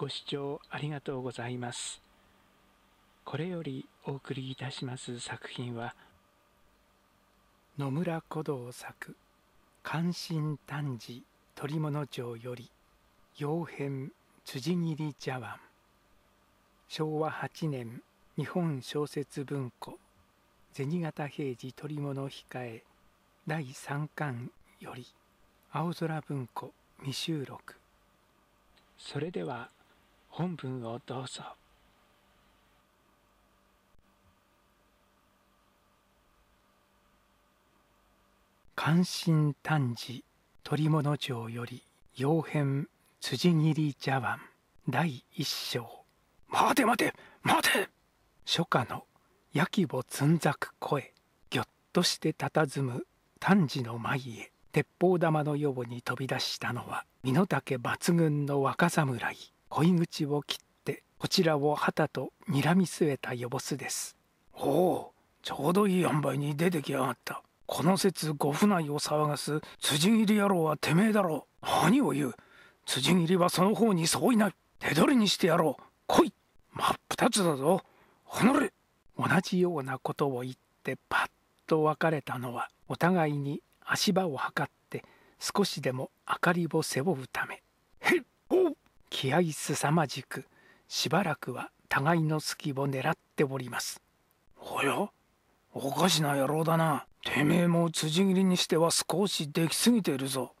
ご視聴ありがとうございます。これよりお送りいたします作品は野村古道作「関心丹治取物城より曜変辻切り茶碗」昭和8年日本小説文庫銭形平次取物控え第3巻より青空文庫未収録それでは本文をどうぞ。関心探治鳥物城より傭変辻斬り茶碗第一章待て待て待て初夏のやきぼつんざく声ぎょっとして佇む丹治の前へ鉄砲玉のように飛び出したのは身の丈抜群の若侍鯉口を切ってこちらを旗と睨み据えたよぼすですおおちょうどいい塩梅に出てきやがったこの説ご府内を騒がす辻斬り野郎はてめえだろう何を言う辻斬りはその方に相違ない手取りにしてやろう来い真っ二つだぞほのれ同じようなことを言ってパッと別れたのはお互いに足場を測って少しでも明かりを背負うため「へっほう気合すさまじくしばらくは互いの隙を狙っておりますおやおかしな野郎だなてめえも辻斬りにしては少しできすぎているぞ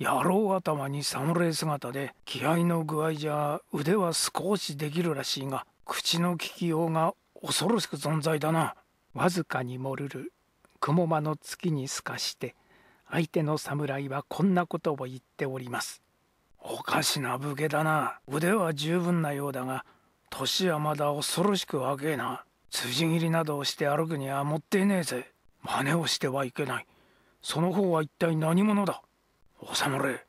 野郎頭に侍姿で気合の具合じゃ腕は少しできるらしいが口の利きようが恐ろしく存在だなわずかに盛るる雲間の月に透かして相手の侍はこんなことを言っておりますおかしな武家だな腕は十分なようだが年はまだ恐ろしく若えな辻斬りなどをして歩くにはもってねえぜ真似をしてはいけないその方は一体何者だおれ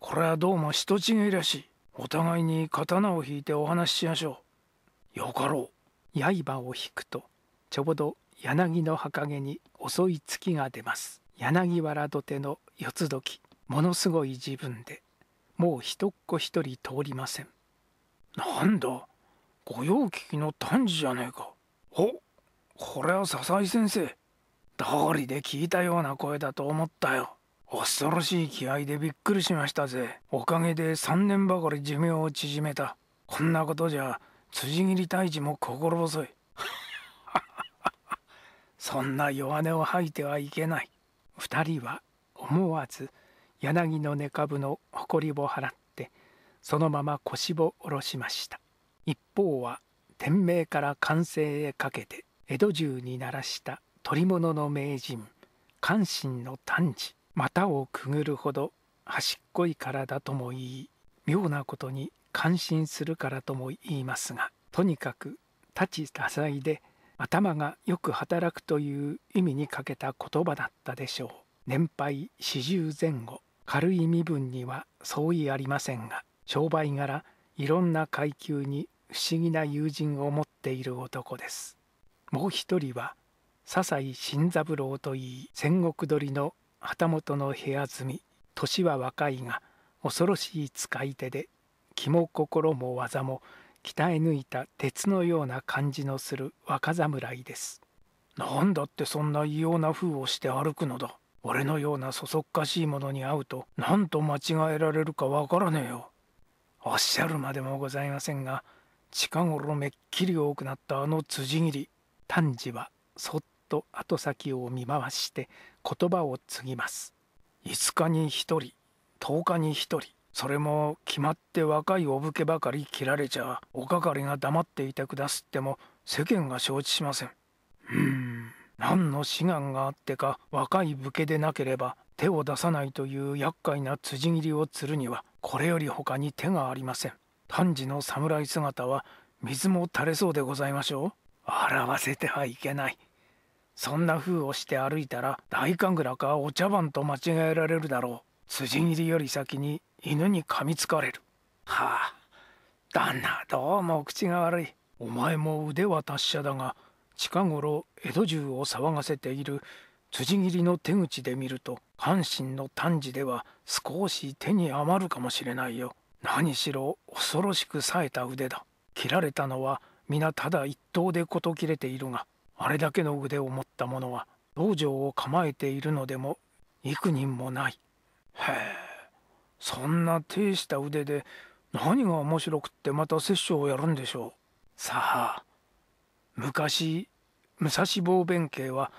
これはどうも人違いらしいお互いに刀を引いてお話ししましょうよかろう刃を引くとちょうど柳の葉陰に遅い月が出ます柳原土手の四つ時ものすごい自分でもう一っ子一人通りませんなんだ御用聞きの丹治じゃねえかおこれは笹井先生通りで聞いたような声だと思ったよ恐ろしい気合でびっくりしましたぜおかげで3年ばかり寿命を縮めたこんなことじゃ辻斬り退治も心細い そんな弱音を吐いてはいけない2人は思わず柳の根株のりを払ってそのまま腰を下ろしました一方は天明から完成へかけて江戸中に鳴らした取物の名人関心の丹治股をくぐるほど端っこいからだともいい妙なことに感心するからとも言いますがとにかく立ち多才で頭がよく働くという意味にかけた言葉だったでしょう年配四十前後軽い身分には相違ありませんが商売柄いろんな階級に不思議な友人を持っている男ですもう一人は笹井新三郎といい戦国鳥の旗本の部屋住み年は若いが恐ろしい使い手で気も心も技も鍛え抜いた鉄のような感じのする若侍です。なんだってそんな異様な風をして歩くのだ。俺のようなそそっかしいものに会うと何と間違えられるかわからねえよ。おっしゃるまでもございませんが近頃めっきり多くなったあの辻斬り丹治はそっと後先を見回して言葉を継ぎます。5日に1人10日に1人それも決まって若いお武家ばかり切られちゃおかかりが黙っていてくだすっても世間が承知しません。うん何の志願があってか若い武家でなければ手を出さないという厄介な辻斬りを釣るにはこれより他に手がありません丹治の侍姿は水も垂れそうでございましょう笑わせてはいけないそんな風をして歩いたら大神楽かお茶碗と間違えられるだろう辻斬りより先に犬に噛みつかれるはあ旦那どうも口が悪いお前も腕は達者だが近頃江戸中を騒がせている辻斬りの手口で見ると阪神の短時では少し手に余るかもしれないよ何しろ恐ろしく冴えた腕だ切られたのは皆ただ一刀で事切れているがあれだけの腕を持った者は道場を構えているのでも幾人もないへえそんな低した腕で何が面白くってまた殺生をやるんでしょうさあ昔武蔵坊弁慶は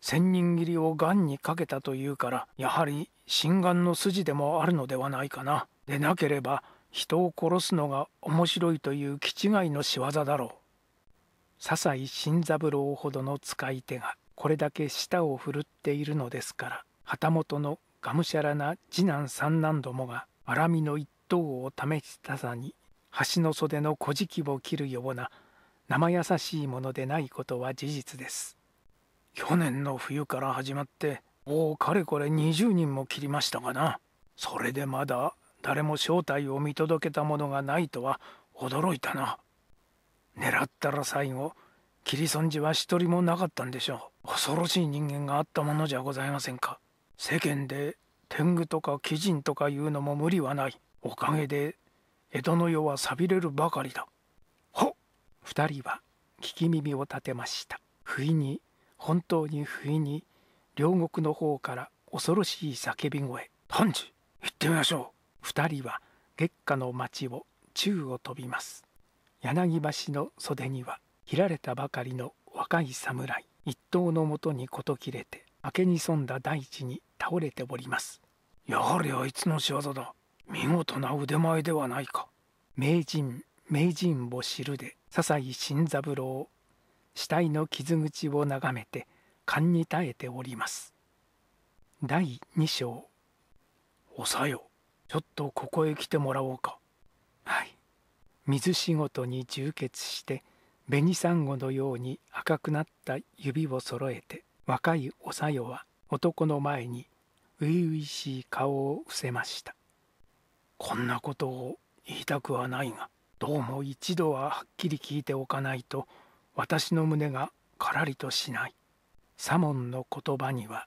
千人斬りをがんにかけたというからやはり心眼の筋でもあるのではないかな。でなければ人を殺すのが面白いという気違いの仕業だろう。笹井新三郎ほどの使い手がこれだけ舌を振るっているのですから旗本のがむしゃらな次男三男どもが荒みの一刀を試したさに橋の袖の小敷を切るような生優しいものでないことは事実です去年の冬から始まってもうかれこれ20人も切りましたがなそれでまだ誰も正体を見届けたものがないとは驚いたな狙ったら最後リり損じは一人もなかったんでしょう恐ろしい人間があったものじゃございませんか世間で天狗とか鬼人とかいうのも無理はないおかげで江戸の世は寂れるばかりだ2人は聞き耳を立てました不意に本当に不意に両国の方から恐ろしい叫び声パン行ってみましょう2人は月下の町を宙を飛びます柳橋の袖には切られたばかりの若い侍一刀のもとに事切れて明けに潜んだ大地に倒れておりますやはりあいつの仕業だ見事な腕前ではないか名人名人を知るで笹井新三郎死体の傷口を眺めて勘に耐えております第2章「おさよちょっとここへ来てもらおうか」はい水仕事に充血して紅サンゴのように赤くなった指を揃えて若いおさよは男の前に初々しい顔を伏せましたこんなことを言いたくはないがどうも一度ははっきり聞いておかないと私の胸がからりとしない左門の言葉には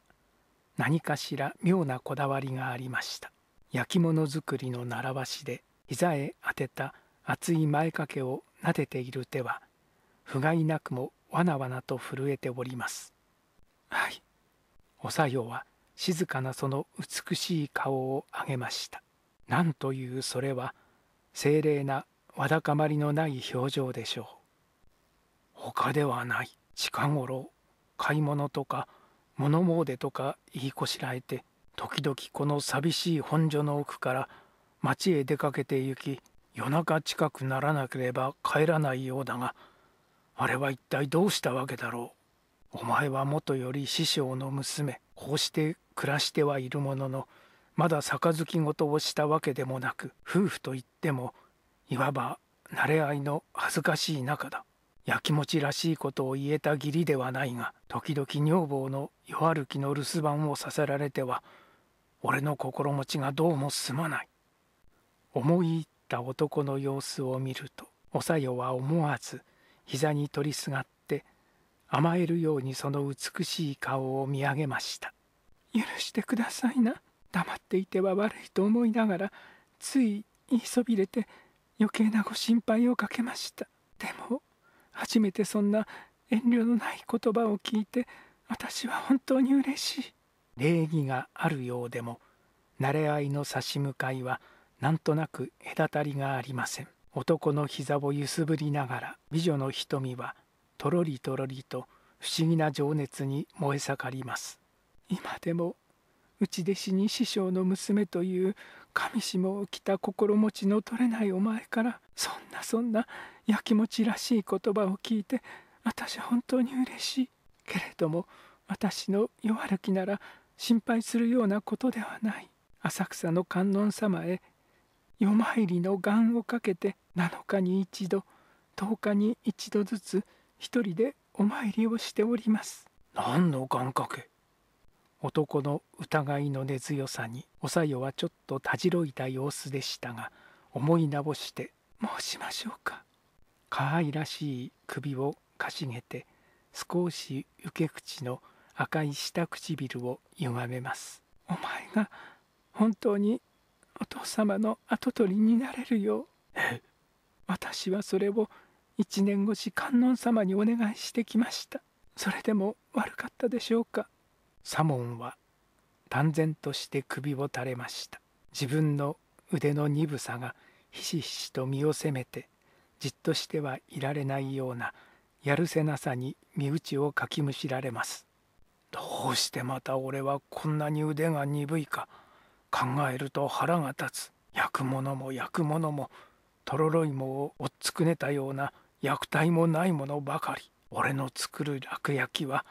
何かしら妙なこだわりがありました焼き物作りの習わしで膝へ当てた熱い前掛けを撫でている手は不甲斐なくもわなわなと震えておりますはいおさよは静かなその美しい顔を上げましたなんというそれは精霊なわだかまりのない表情でしょう他ではない近頃買い物とか物詣とか言いこしらえて時々この寂しい本所の奥から町へ出かけて行き夜中近くならなければ帰らないようだがあれは一体どうしたわけだろうお前はもとより師匠の娘こうして暮らしてはいるもののまだ杯ごとをしたわけでもなく夫婦といってもいわば慣れ合いの恥ずかしい仲だやきもちらしいことを言えた義理ではないが時々女房の夜歩きの留守番をさせられては俺の心持ちがどうもすまない思い入った男の様子を見るとおさよは思わず膝に取りすがって甘えるようにその美しい顔を見上げました許してくださいな黙っていては悪いと思いながらつい言いそびれて余計なご心配をかけましたでも初めてそんな遠慮のない言葉を聞いて私は本当に嬉しい礼儀があるようでも慣れ合いの差し向かいはなんとなく隔たりがありません男の膝を揺すぶりながら美女の瞳はとろりとろりと不思議な情熱に燃え盛ります今でも内弟子に師匠の娘という神しも起きた心持ちの取れないお前からそんなそんなやきもちらしい言葉を聞いて私は本当に嬉しいけれども私の弱る気なら心配するようなことではない浅草の観音様へ夜参りの願をかけて7日に一度10日に一度ずつ一人でお参りをしております何の願掛け男の疑いの根強さにおさよはちょっとたじろいた様子でしたが思い直して「もうしましょうか」可愛らしい首をかしげて少し受け口の赤い下唇を歪めます「お前が本当にお父様の跡取りになれるよう私はそれを一年越し観音様にお願いしてきましたそれでも悪かったでしょうか」左門は淡然として首を垂れました自分の腕の鈍さがひしひしと身を責めてじっとしてはいられないようなやるせなさに身内をかきむしられますどうしてまた俺はこんなに腕が鈍いか考えると腹が立つ焼くものも焼くものもとろろ芋をおっつくねたような薬体もないものばかり俺の作る楽焼きは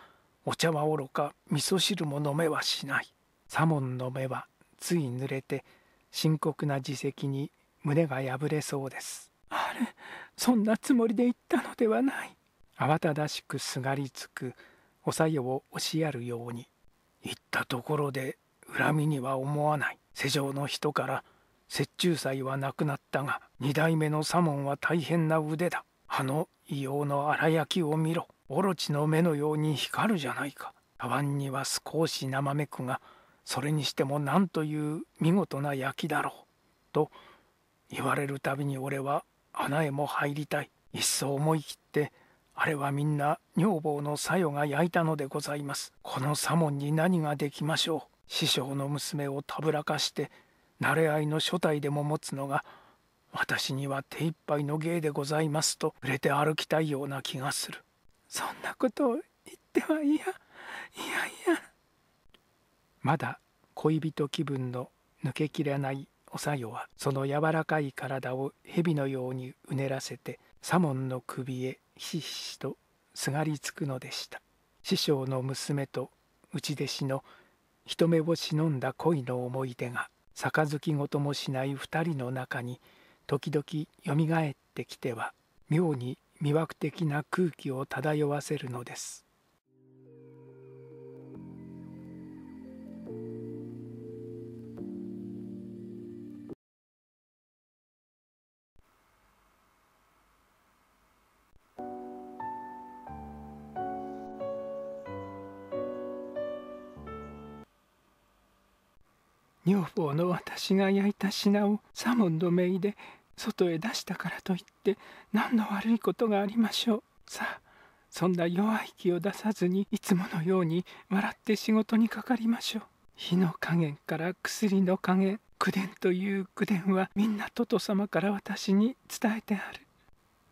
お茶はおろか味噌汁も飲めはしない左門の目はつい濡れて深刻な自責に胸が破れそうですあれそんなつもりで言ったのではない慌ただしくすがりつくおさよを押しやるように言ったところで恨みには思わない世上の人から雪中祭はなくなったが二代目の左門は大変な腕だあの異様の荒焼きを見ろオロチの目のように光るじゃないか茶碗には少し生めくがそれにしてもなんという見事な焼きだろう」と言われるたびに俺は穴へも入りたいいっそ思い切ってあれはみんな女房のさよが焼いたのでございますこの左門に何ができましょう師匠の娘をたぶらかして慣れ合いの所帯でも持つのが私には手一杯の芸でございますと触れて歩きたいような気がするそんなことを言ってはいやいやいやまだ恋人気分の抜けきらないおさよはその柔らかい体を蛇のようにうねらせて左門の首へひしひしとすがりつくのでした師匠の娘と内弟子の一目をのんだ恋の思い出が杯ごともしない二人の中に時々よみがえってきては妙に魅惑的な空気を漂わせるのです女房の私が焼いた品をサモンのメイで外へ出したからといって何の悪いことがありましょうさあそんな弱い気を出さずにいつものように笑って仕事にかかりましょう火の加減から薬の加減口伝という口伝はみんなトト様から私に伝えてある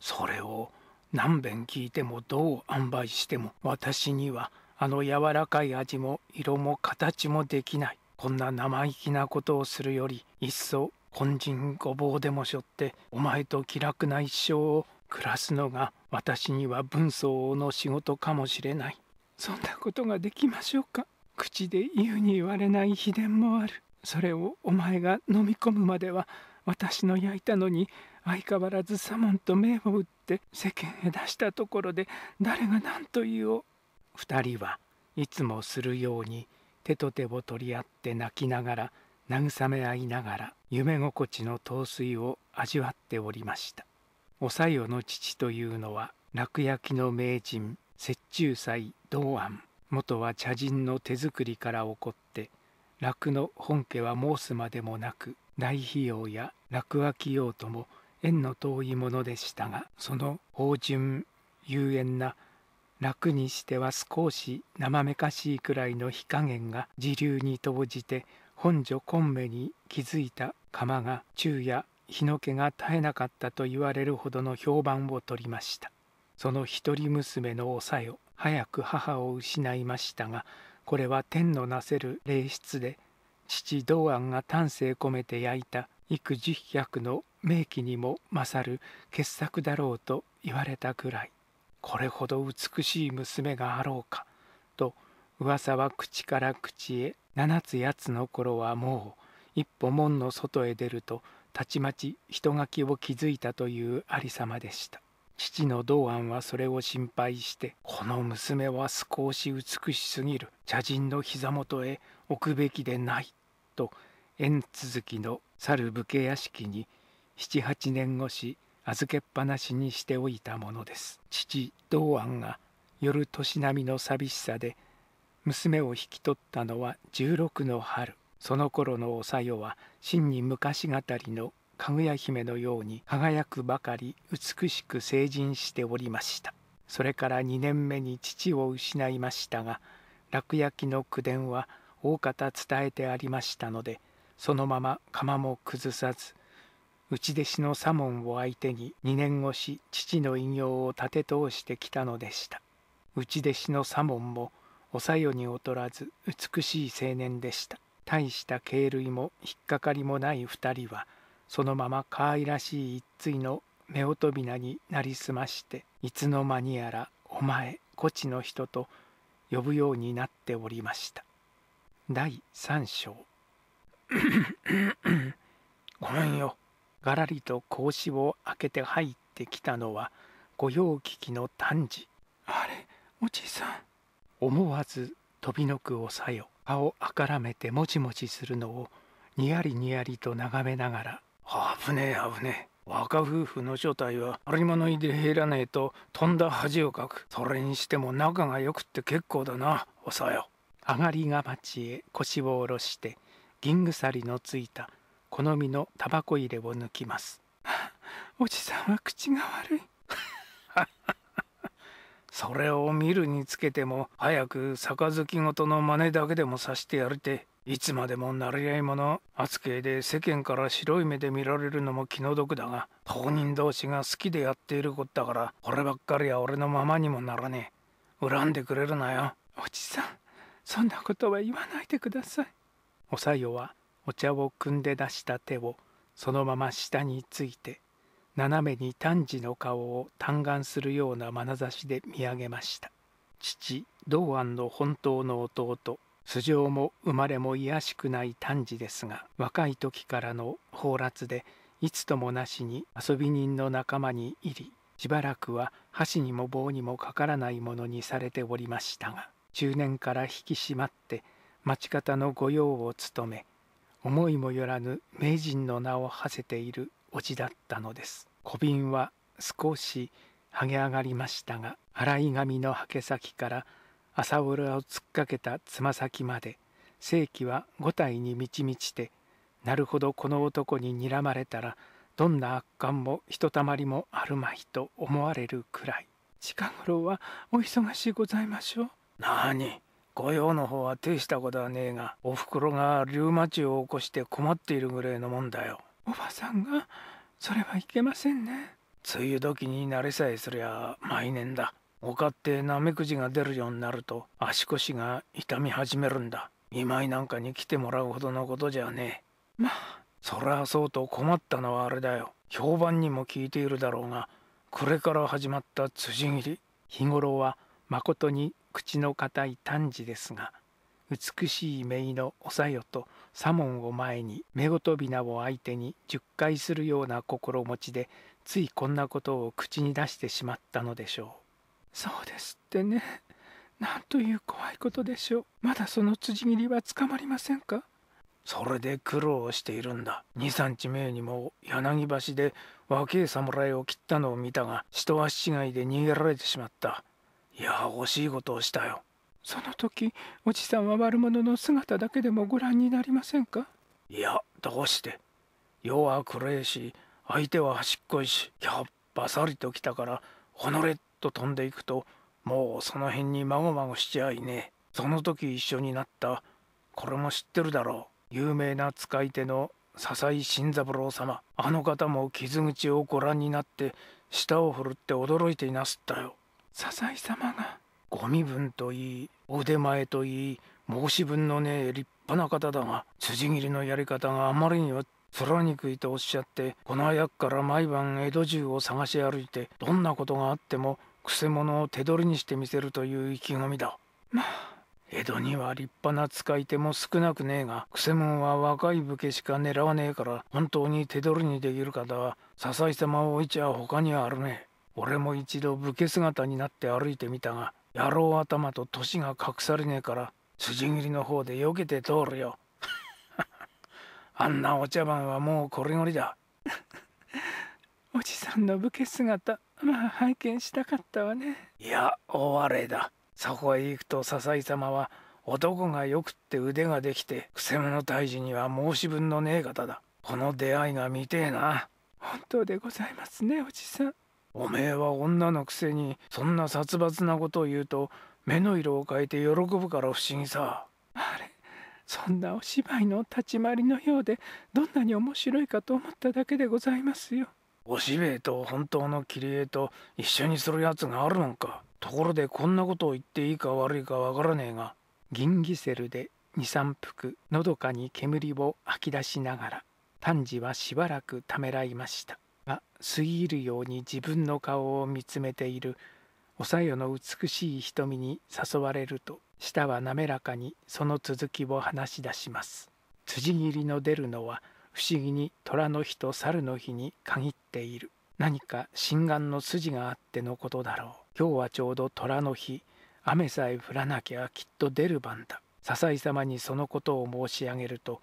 それを何遍聞いてもどう塩梅しても私にはあの柔らかい味も色も形もできないこんな生意気なことをするよりいっそ本人ごぼうでもしょってお前と気楽な一生を暮らすのが私には文相の仕事かもしれないそんなことができましょうか口で言うに言われない秘伝もあるそれをお前が飲み込むまでは私の焼いたのに相変わらず左門と目を打って世間へ出したところで誰が何と言おう2人はいつもするように手と手を取り合って泣きながら慰め合いながら夢心地の陶酔を味わっておりましたおさよの父というのは落焼きの名人雪中祭道庵元は茶人の手作りから起こって落の本家は申すまでもなく大費用や落脇用とも縁の遠いものでしたがその芳醇幽縁な楽にしては少し生めかしいくらいの火加減が時流に投じて本所昆明に築いた釜が昼夜日の気が絶えなかったと言われるほどの評判を取りましたその一人娘のおさよ早く母を失いましたがこれは天のなせる霊質で父道安が丹精込めて焼いた幾十百の名器にも勝る傑作だろうと言われたくらいこれほど美しい娘があろうかと噂は口から口へ7つ8つの頃はもう一歩門の外へ出るとたちまち人垣を築いたというありさまでした父の道庵はそれを心配してこの娘は少し美しすぎる茶人の膝元へ置くべきでないと縁続きの猿武家屋敷に七八年越し預けっぱなしにしておいたものです父道庵が夜年並みの寂しさで娘を引き取ったのは16の春その頃のおさよは真に昔語りのかぐや姫のように輝くばかり美しく成人しておりましたそれから2年目に父を失いましたが落焼きの口伝は大方伝えてありましたのでそのまま釜も崩さず内弟子の左門を相手に2年越し父の偉業を立て通してきたのでした内弟子の左門もおさよに劣らず美しい青年でした大した軽類も引っかかりもない二人はそのまま可愛らしい一対の夫婦びなになりすましていつの間にやら「お前こちの人」と呼ぶようになっておりました第3章 ごめんよがらりと格子を開けて入ってきたのは御用聞きの丹治あれおじいさん思わず飛びのくをさよ顔をあからめてもちもちするのをにやりにやりと眺めながら「危ねえ危ねえ」若夫婦の正体は有馬の井で減らねえと飛んだ恥をかくそれにしても仲がよくって結構だなおさよ上がりが町へ腰を下ろして銀鎖のついた好みのタバコ入れを抜きます おじさんは口が悪い それを見るにつけても早く杯ごとの真似だけでもさしてやりていつまでもなり合い者扱いで世間から白い目で見られるのも気の毒だが当人同士が好きでやっていることだからこればっかりは俺のままにもならねえ恨んでくれるなよおじさんそんなことは言わないでくださいおさよはお茶を汲んで出した手をそのまま下について斜めに丹治の顔を嘆願するような眼差しで見上げました父道安の本当の弟素性も生まれも卑しくない丹治ですが若い時からの放埓でいつともなしに遊び人の仲間に入りしばらくは箸にも棒にもかからないものにされておりましたが中年から引き締まって町方の御用を務め思いもよらぬ名人の名を馳せているおじだったのです小瓶は少し剥げ上がりましたが洗い紙のはけ先から朝浦を突っかけたつま先まで正規は五体に満ち満ちてなるほどこの男に睨まれたらどんな悪感もひとたまりもあるまいと思われるくらい近頃はお忙しいございましょうなに御用の方は大したことはねえがおふくろがリュウマチを起こして困っているぐらいのもんだよおばさんがそれはいけませんね梅雨時に慣れさえすりゃ毎年だ丘ってナメクジが出るようになると足腰が痛み始めるんだ今井なんかに来てもらうほどのことじゃねえまあそりゃそうと困ったのはあれだよ評判にも聞いているだろうがこれから始まった辻斬り日頃はまことに口の堅い短治ですが美しい姪のおさよと左門を前にごとびなを相手に十回するような心持ちでついこんなことを口に出してしまったのでしょうそうですってね なんという怖いことでしょうまだその辻斬りは捕まりませんかそれで苦労しているんだ23日前にも柳橋で若え侍を切ったのを見たが一足違いで逃げられてしまったいや惜しいことをしたよその時おじさんは悪者の姿だけでもご覧になりませんかいやどうして世は暗いし相手は端っこいしやっばさりと来たからほのれっと飛んでいくともうその辺にまごまごしちゃいねその時一緒になったこれも知ってるだろう有名な使い手の笹井新三郎様あの方も傷口をご覧になって舌を振るって驚いていなすったよ笹井様がご身分といいお出前といい申し分のねえ立派な方だが辻斬りのやり方があまりにはらにくいとおっしゃってこの役から毎晩江戸中を探し歩いてどんなことがあってもくせ者を手取りにしてみせるという意気込みだ。まあ江戸には立派な使い手も少なくねえがくせ者は若い武家しか狙わねえから本当に手取りにできる方は笹井様を置いちゃ他にはあるね俺も一度武家姿になって歩いてみたが野郎頭と年が隠されねえから筋切りの方で避けて通るよ あんなお茶番はもうこれごりだおじさんの武家姿まあ拝見したかったわねいやおわれだそこへ行くと笹井様は男がよくって腕ができてくせ者退治には申し分のねえ方だこの出会いが見てえな本当でございますねおじさんおめえは女のくせにそんな殺伐なことを言うと目の色を変えて喜ぶから不思議さあれそんなお芝居の立ち回りのようでどんなに面白いかと思っただけでございますよおしべと本当の切り絵と一緒にするやつがあるのかところでこんなことを言っていいか悪いかわからねえが銀ギセルで23服のどかに煙を吐き出しながら丹治はしばらくためらいましたが過ぎるように自分の顔を見つめているおさよの美しい瞳に誘われると舌は滑らかにその続きを話し出します辻斬りの出るのは不思議に虎の日と猿の日に限っている何か心眼の筋があってのことだろう今日はちょうど虎の日雨さえ降らなきゃきっと出る番だ笹井様にそのことを申し上げると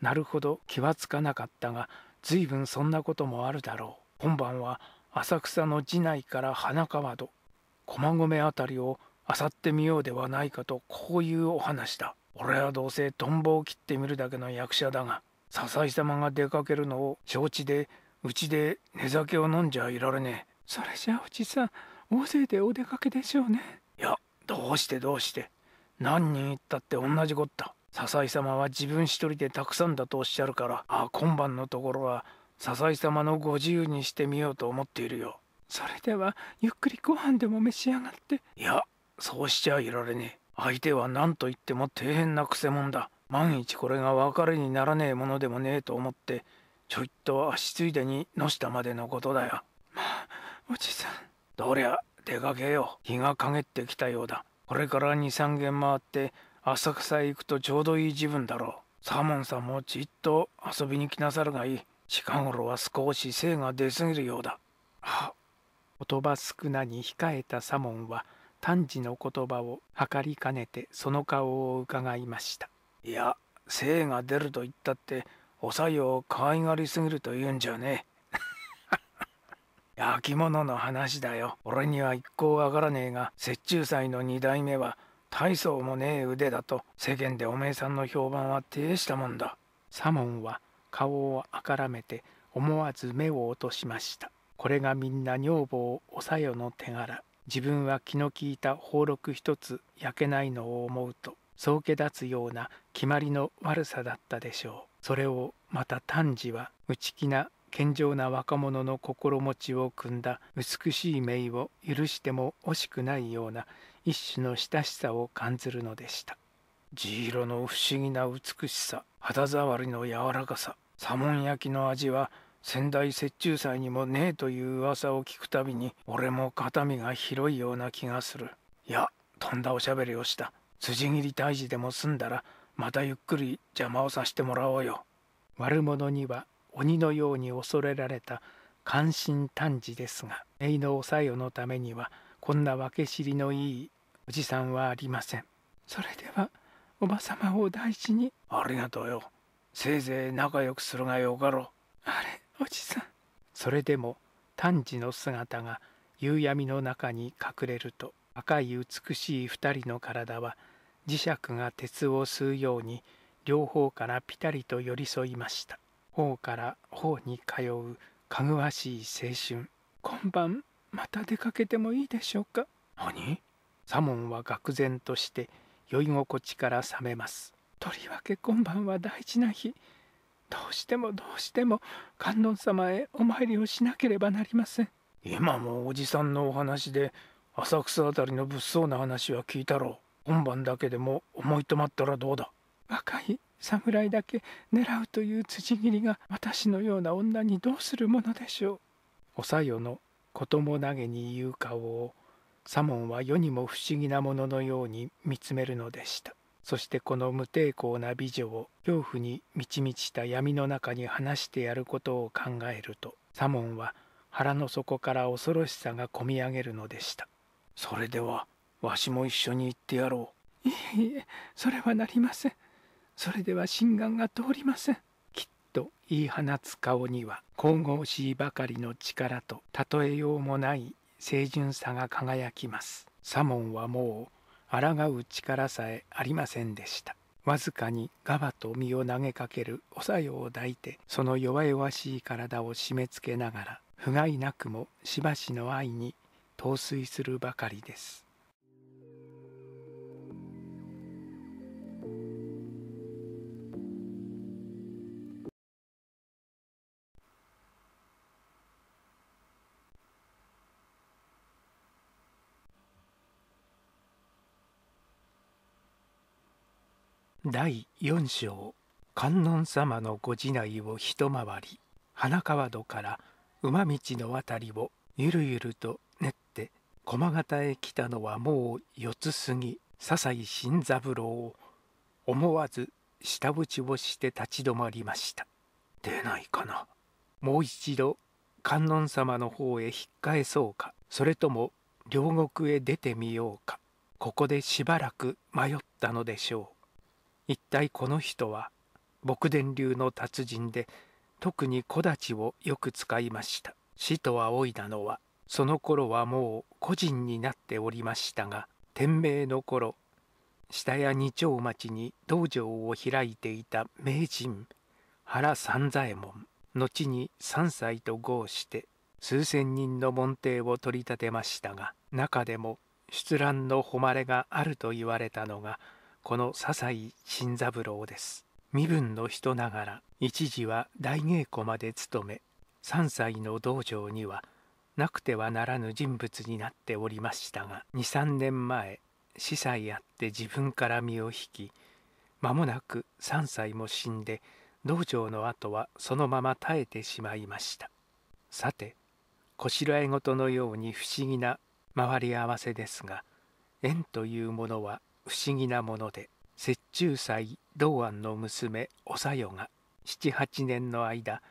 なるほど気はつかなかったが随分そんなこともあるだろう今晩は浅草の寺内から花川戸駒込辺りを漁ってみようではないかとこういうお話だ俺はどうせトンボを切ってみるだけの役者だが笹井様が出かけるのを承知でうちで寝酒を飲んじゃいられねえそれじゃおじさん大勢でお出かけでしょうねいやどうしてどうして何人行ったって同じこった笹井様は自分一人でたくさんだとおっしゃるからあ今晩のところは笹井様のご自由にしてみようと思っているよそれではゆっくりご飯でも召し上がっていやそうしちゃいられねえ相手は何と言っても底辺なくせ者だ万一これが別れにならねえものでもねえと思ってちょいっと足ついでにのしたまでのことだよまあおじさんどりゃ出かけよう日が陰ってきたようだこれから23軒回って浅草へ行くとちょうどいい時分だろう。サーモンさんもじっと遊びに来なさるがいい。近頃は少し精が出すぎるようだ。は言葉少なに控えたサモンは、丹治の言葉を計りかねてその顔を伺いました。いや、精が出ると言ったって、おさゆを可愛がりすぎると言うんじゃねえ。焼き物の話だよ。俺には一向わからねえが、雪中祭の二代目は大層もねえ腕だと世間でおめえさんの評判は呈したもんだ。左門は顔をあからめて思わず目を落としました。これがみんな女房おさよの手柄。自分は気の利いた俸禄一つ焼けないのを思うと、そうけ立つような決まりの悪さだったでしょう。それをまた丹治は内気な健常な若者の心持ちを汲んだ美しい名を許しても惜しくないような一種の親しさを感じるのでした地色の不思議な美しさ肌触りの柔らかさサモン焼きの味は仙台雪中祭にもねえという噂を聞くたびに俺も肩身が広いような気がするいやとんだおしゃべりをした辻斬り退治でも済んだらまたゆっくり邪魔をさしてもらおうよ悪者には鬼のように恐れられた関心探時ですが姪のおさよのためにはこんな分け知りのいいおじさんはありませんそれではおばさまを大事にありがとうよせいぜい仲良くするがよかろうあれおじさんそれでも丹治の姿が夕闇の中に隠れると赤い美しい2人の体は磁石が鉄を吸うように両方からピタリと寄り添いました方から方に通うかぐわしい青春今晩また出かけてもいいでしょうか何左門は愕然として酔い心地から覚めますとりわけ今晩は大事な日どうしてもどうしても観音様へお参りをしなければなりません今もおじさんのお話で浅草あたりの物騒な話は聞いたろう今晩だけでも思い止まったらどうだ若い侍だけ狙うという辻斬りが私のような女にどうするものでしょうおさよの子供投げに言う顔をサモンは世にも不思議なもののように見つめるのでしたそしてこの無抵抗な美女を恐怖に満ち満ちた闇の中に話してやることを考えるとサモンは腹の底から恐ろしさがこみ上げるのでしたそれではわしも一緒に行ってやろういえいえそれはなりませんそれでは心眼が通りませんきっと言い放つ顔には神々しいばかりの力と例えようもない清純さが輝きます左門はもう抗う力さえありませんでしたわずかにガバと身を投げかけるおさよを抱いてその弱々しい体を締め付けながら不甲斐なくもしばしの愛に陶酔するばかりです第4章観音様のご自内を一回り花川戸から馬道の渡りをゆるゆると練って駒形へ来たのはもう四つ過ぎ笹井新三郎を思わず舌打ちをして立ち止まりました出ないかなもう一度観音様の方へ引っ返そうかそれとも両国へ出てみようかここでしばらく迷ったのでしょう一体この人は牧伝流の達人で特に木立をよく使いました死と仰いだのはその頃はもう個人になっておりましたが天明の頃下屋二丁町に道場を開いていた名人原三左衛門後に三歳と合して数千人の門弟を取り立てましたが中でも出乱の誉れがあると言われたのがこの笹井新三郎です身分の人ながら一時は大稽古まで勤め3歳の道場にはなくてはならぬ人物になっておりましたが23年前司祭あって自分から身を引き間もなく3歳も死んで道場の後はそのまま耐えてしまいましたさてこしらえごとのように不思議な回り合わせですが縁というものは不思議なもので雪中斎道庵の娘おさよが78年の間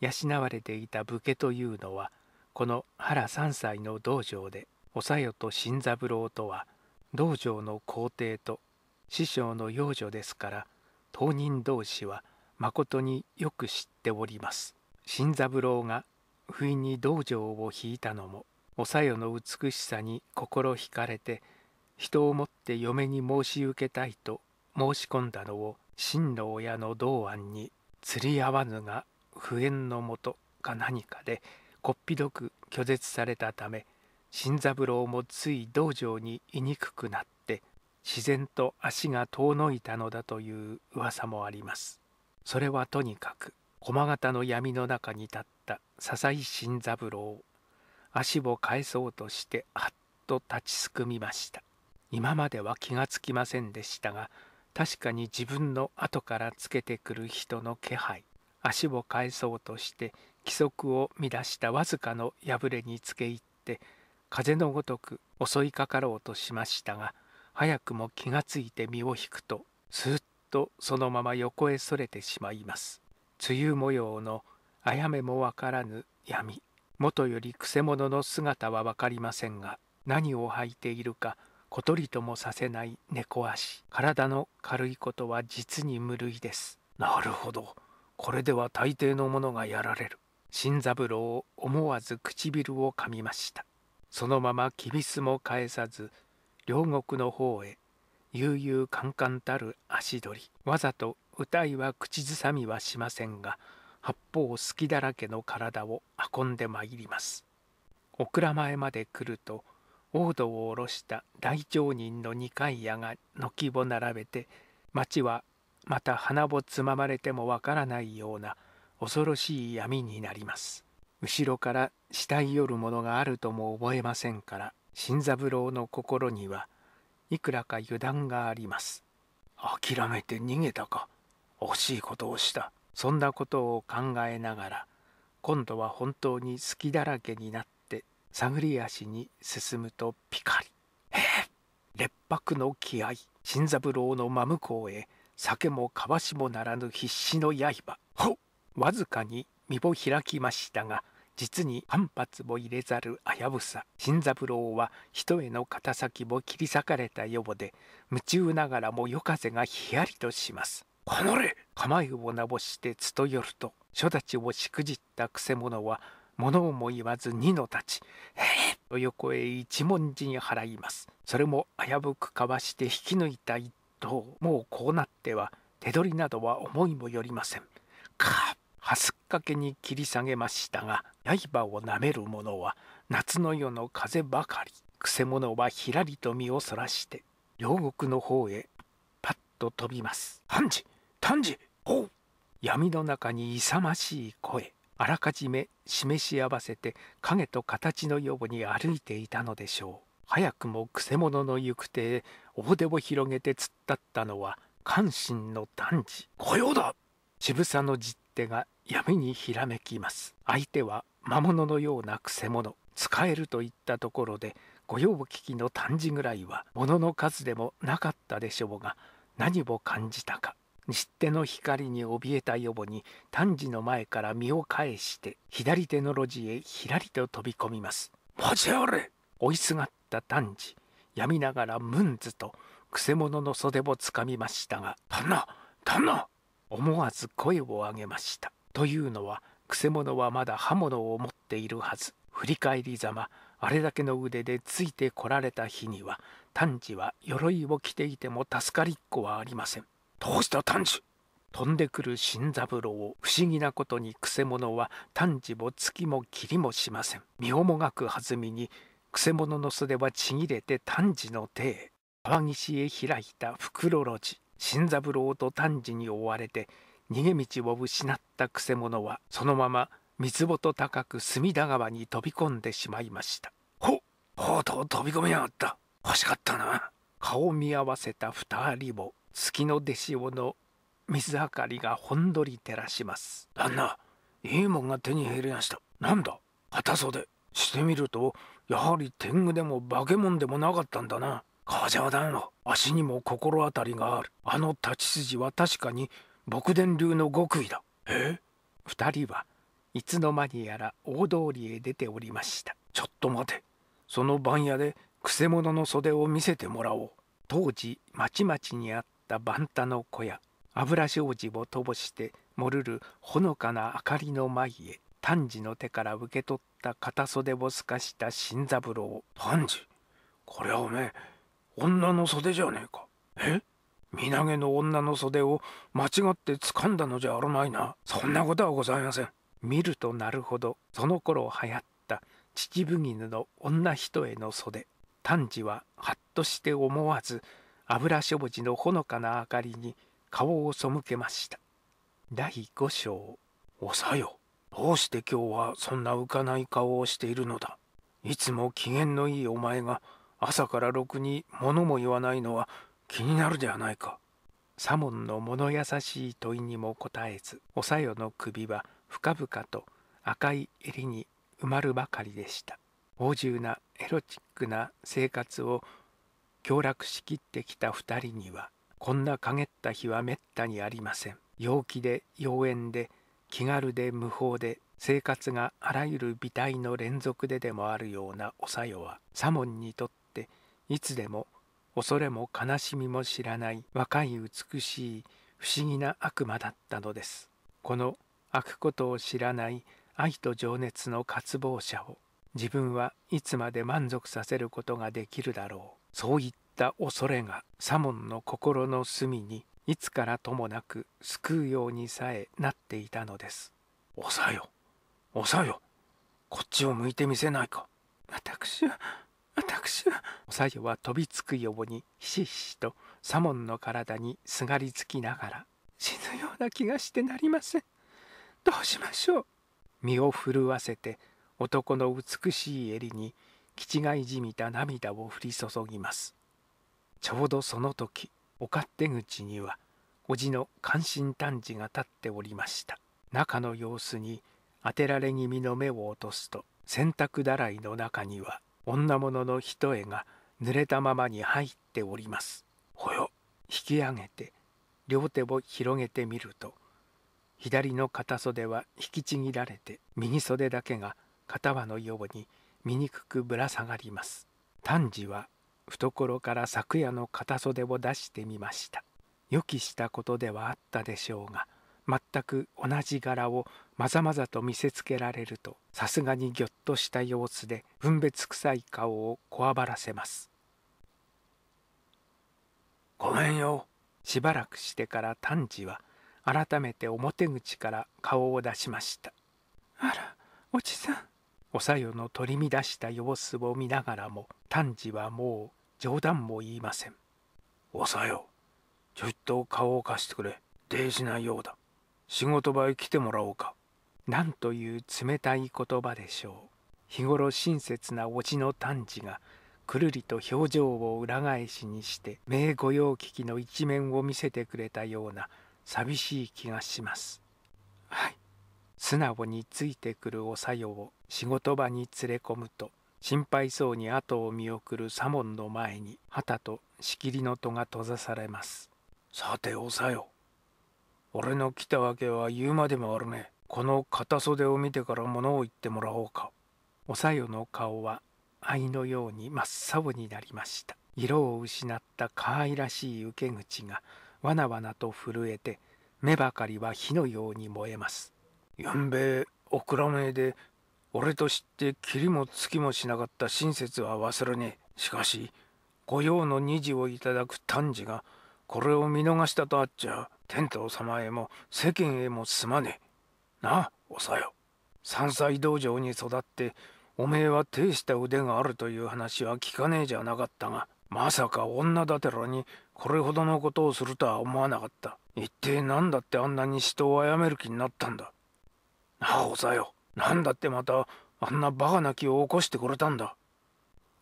養われていた武家というのはこの原三歳の道場でおさよと新三郎とは道場の皇帝と師匠の養女ですから当人同士はまことによく知っております。新三郎が不意に道場を引いたのもおさよの美しさに心惹かれて人をもって嫁に申し受けたいと申し込んだのを真の親の道安に釣り合わぬが不縁のもとか何かでこっぴどく拒絶されたため新三郎もつい道場に居にくくなって自然と足が遠のいたのだという噂もあります。それはとにかく駒形の闇の中に立った笹井新三郎足を返そうとしてはっと立ちすくみました。今までは気がつきませんでしたが確かに自分の後からつけてくる人の気配足を返そうとして規則を乱したわずかの破れにつけ入って風のごとく襲いかかろうとしましたが早くも気がついて身を引くとスーッとそのまま横へそれてしまいます。梅雨模様のあやめもわからぬ闇元よりくせ者の姿はわかりませんが何を履いているかことりともさせない猫足体の軽いことは実に無類ですなるほどこれでは大抵のものがやられる新三郎思わず唇を噛みましたそのままきびすも返さず両国の方へ悠々カンカンたる足取りわざと歌いは口ずさみはしませんが八方隙だらけの体を運んでまいりますお蔵前まで来ると王道を下ろした大町人の二階屋が軒を並べて町はまた花をつままれてもわからないような恐ろしい闇になります後ろから下いよるものがあるとも覚えませんから新三郎の心にはいくらか油断があります諦めて逃げたか惜しいことをしたそんなことを考えながら今度は本当に隙だらけになっ探り足に進むとピカリ。へえ烈白の気合新三郎の真向こうへ酒もかわしもならぬ必死の刃ほわずかに身を開きましたが実に反発も入れざる危うさ新三郎は人への肩先も切り裂かれたようで夢中ながらも夜風がひやりとします離れ構えをなぼしてつとよると初立をしくじったくせ者は物も言わず二の立ち、へえと横へ一文字に払います。それも危ぶくかわして引き抜いた一頭、もうこうなっては手取りなどは思いもよりません。かはすっかけに切り下げましたが、刃をなめる者は夏の夜の風ばかり。くせ者はひらりと身をそらして、両国の方へパッと飛びます。判治短治ほう闇の中に勇ましい声。あらかじめ示し合わせて影と形のように歩いていたのでしょう早くもくせ者の行く手へ大手を広げて突っ立ったのは関心の男児御用だ渋さの実手が闇にひらめきます相手は魔物のようなくせ者使えるといったところで御用聞きの短字ぐらいは物の数でもなかったでしょうが何を感じたか西手の光に怯えた予母に丹治の前から身を返して左手の路地へひらりと飛び込みます「待ちあれ!」追いすがった丹治病みながらムンズとくせ者の袖をつかみましたが「旦那旦那!」思わず声を上げましたというのはくせ者はまだ刃物を持っているはず振り返りざまあれだけの腕でついてこられた日には丹治は鎧を着ていても助かりっこはありませんどうした炭治飛んでくる新三郎を不思議なことにくせ者は炭治も月も霧もしません身をもがく弾みにくせ者の袖はちぎれて炭治の手へ川岸へ開いた袋路地新三郎と炭治に追われて逃げ道を失ったくせ者はそのまま水ぼと高く隅田川に飛び込んでしまいましたほほうとう飛び込みやがった欲しかったな顔見合わせた二人も月の弟子をの水明かりがほんどり照らします旦那いいもんが手に入りましたなんだ片袖してみるとやはり天狗でも化け物でもなかったんだな過剰だよ足にも心当たりがあるあの立ち筋は確かに牧伝流の極意だえ二人はいつの間にやら大通りへ出ておりましたちょっと待てその番屋でくせ者の袖を見せてもらおう当時まちまちにあったった番太の小屋油障子をとぼしてもるるほのかな明かりの前へ丹治の手から受け取った片袖をすかした新三郎を「丹治これはおめえ女の袖じゃねえかえ身投げの女の袖を間違って掴んだのじゃあるまいなそんなことはございません」見るとなるほどその頃流行った秩父絹の女人への袖丹治ははっとして思わず「油しょぼじのほのかな明かりに顔を背けました第五章おさよどうして今日はそんな浮かない顔をしているのだいつも機嫌のいいお前が朝からろくに物も言わないのは気になるではないか左門の物優しい問いにも答えずおさよの首は深々と赤い襟に埋まるばかりでした芳醇なエロチックな生活を協楽しきってきた二人にはこんな陰った日はめったにありません陽気で妖艶で気軽で無法で生活があらゆる美体の連続ででもあるようなおさよは左門にとっていつでも恐れも悲しみも知らない若い美しい不思議な悪魔だったのですこの悪ことを知らない愛と情熱の渇望者を自分はいつまで満足させることができるだろうそういった恐れが左門の心の隅にいつからともなく救うようにさえなっていたのです。おさよ、おさよ、こっちを向いてみせないか。私は、私は。おさよは飛びつくようにひしひしと左門の体にすがりつきながら、死ぬような気がしてなりません。どうしましょう。身を震わせて男の美しい襟に気違いじみた涙を降り注ぎますちょうどその時お勝手口には叔父の関心探知が立っておりました中の様子に当てられ気味の目を落とすと洗濯だらいの中には女物の一重が濡れたままに入っておりますほよ引き上げて両手を広げてみると左の片袖は引きちぎられて右袖だけが片輪のように醜くぶら下がります。丹治は懐から昨夜の片袖を出してみました。予期したことではあったでしょうが、全く同じ柄をまざまざと見せつけられると、さすがにぎょっとした様子で分別臭い顔をこわばらせます。ごめんよ。しばらくしてから丹治は、改めて表口から顔を出しました。あら、おじさん。おさよの取り乱した様子を見ながらも丹治はもう冗談も言いませんおさよちょいと顔を貸してくれ大事なようだ仕事場へ来てもらおうかなんという冷たい言葉でしょう日頃親切なおじの丹治がくるりと表情を裏返しにして名御用聞きの一面を見せてくれたような寂しい気がしますはい素直についてくるおさよを仕事場に連れ込むと心配そうに後を見送る左門の前に旗と仕切りの戸が閉ざされますさておさよ俺の来たわけは言うまでもあるねこの片袖を見てから物を言ってもらおうかおさよの顔は愛のように真っ青になりました色を失った可愛らしい受け口がわなわなと震えて目ばかりは火のように燃えますやんべえおくらめで俺と知って切りもつきもしなかった親切は忘れねえしかし御用の二次をいただく丹治がこれを見逃したとあっちゃ天道様へも世間へもすまねえなあおさよ山菜道場に育っておめえは呈した腕があるという話は聞かねえじゃなかったがまさか女だてらにこれほどのことをするとは思わなかった一体何だってあんなに人を殺める気になったんだなあおさよなんだってまたあんなバカな気を起こしてくれたんだ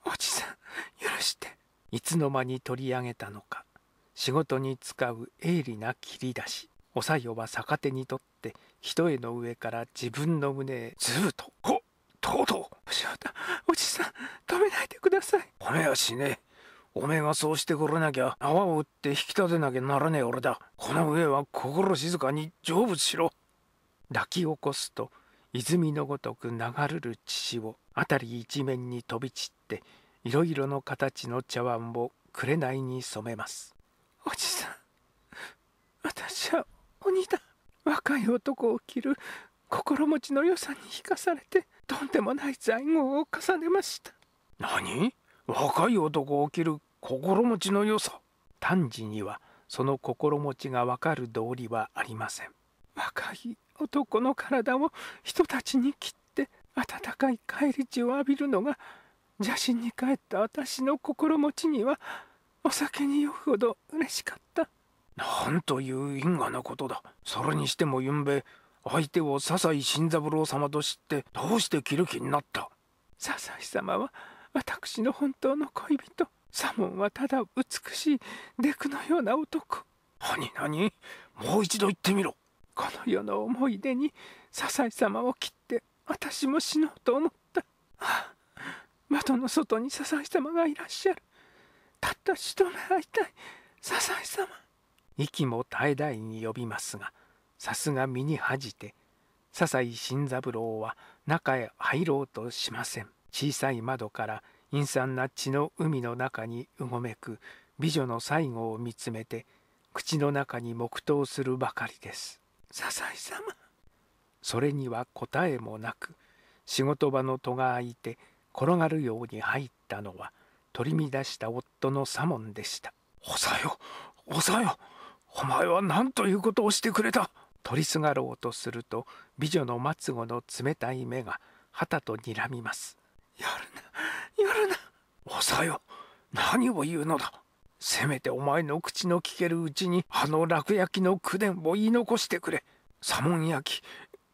おじさん許していつの間に取り上げたのか仕事に使う鋭利な切り出しおさよは逆手にとって一重の上から自分の胸へズブと「ことうとうおじさん止めないでください」「止めやしねえおめえがそうしてくれなきゃ泡を打って引き立てなきゃならねえ俺だこの上は心静かに成仏しろ」抱き起こすと泉のごとく流るる血潮辺り一面に飛び散っていろいろの形の茶碗を紅に染めますおじさん私は鬼だ若い男を着る心持ちの良さに引かされてとんでもない罪業を重ねました何若い男を着る心持ちの良さ丹治にはその心持ちがわかる道理はありません若い男の体を人たちに切って暖かい返り血を浴びるのが邪神に帰った私の心持ちにはお酒に酔うほど嬉しかったなんという因果なことだそれにしてもゆんべ相手を笹井新三郎様と知ってどうして着る気になった笹井様は私の本当の恋人左門はただ美しいデクのような男何何もう一度言ってみろこの世の思い出に笹井様を切って私も死のうと思った、窓の外に笹井様がいらっしゃるたった一目会いたい笹井様息も絶え絶えに呼びますがさすが身に恥じて笹井新三郎は中へ入ろうとしません小さい窓から陰惨な血の海の中にうごめく美女の最後を見つめて口の中に黙祷するばかりです。笹井様。それには答えもなく、仕事場の戸が開いて転がるように入ったのは、取り乱した夫の左門でした。おさよ、おさよ、お前は何ということをしてくれた。取りすがろうとすると、美女の末後の冷たい目が、旗と睨みます。やるな、やるな。おさよ、何を言うのだ。せめてお前の口の聞けるうちにあの楽焼きの口伝を言い残してくれ。左門焼き、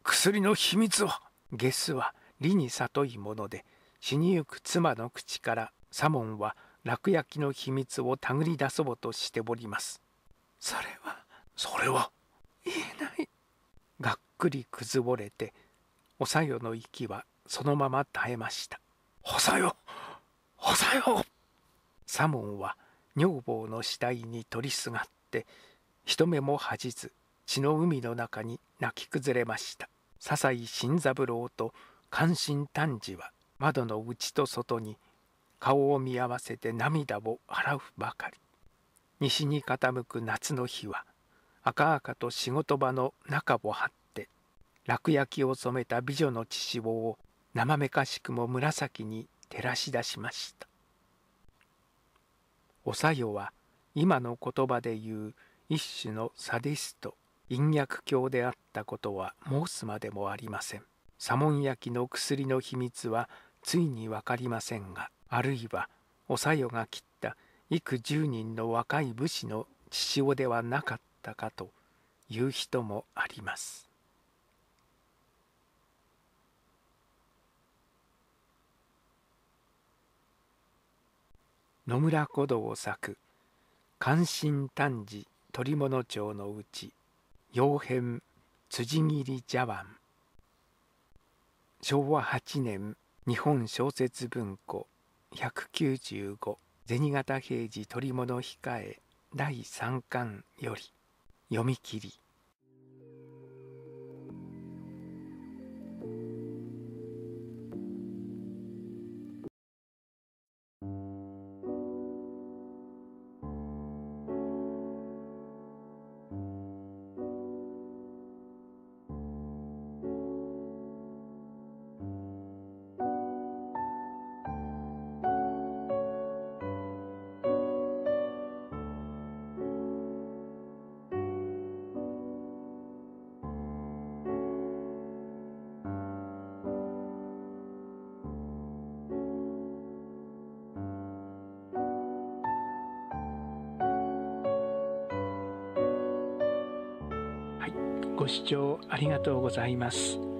薬の秘密は。ゲスは理に悟いもので、死にゆく妻の口から左門は楽焼きの秘密を手繰り出そうとしております。それは、それは、言えない。がっくり崩れて、おさよの息はそのまま耐えました。おさよおさよ左門は、女房の死体に取りすがって人目も恥じず血の海の中に泣き崩れました笹井新三郎と関心丹治は窓の内と外に顔を見合わせて涙を払うばかり西に傾く夏の日は赤々と仕事場の中を張って落焼きを染めた美女の血潮を生めかしくも紫に照らし出しましたおさよは今の言葉で言う一種のサディスト陰脈教であったことは申すまでもありません左門焼きの薬の秘密はついに分かりませんがあるいはおさよが切った幾十人の若い武士の父親ではなかったかという人もあります。野村古道を咲関心探治鳥物町のうち洋編辻斬り茶碗昭和8年日本小説文庫195銭形平次鳥物控え第3巻より読み切りありがとうございます。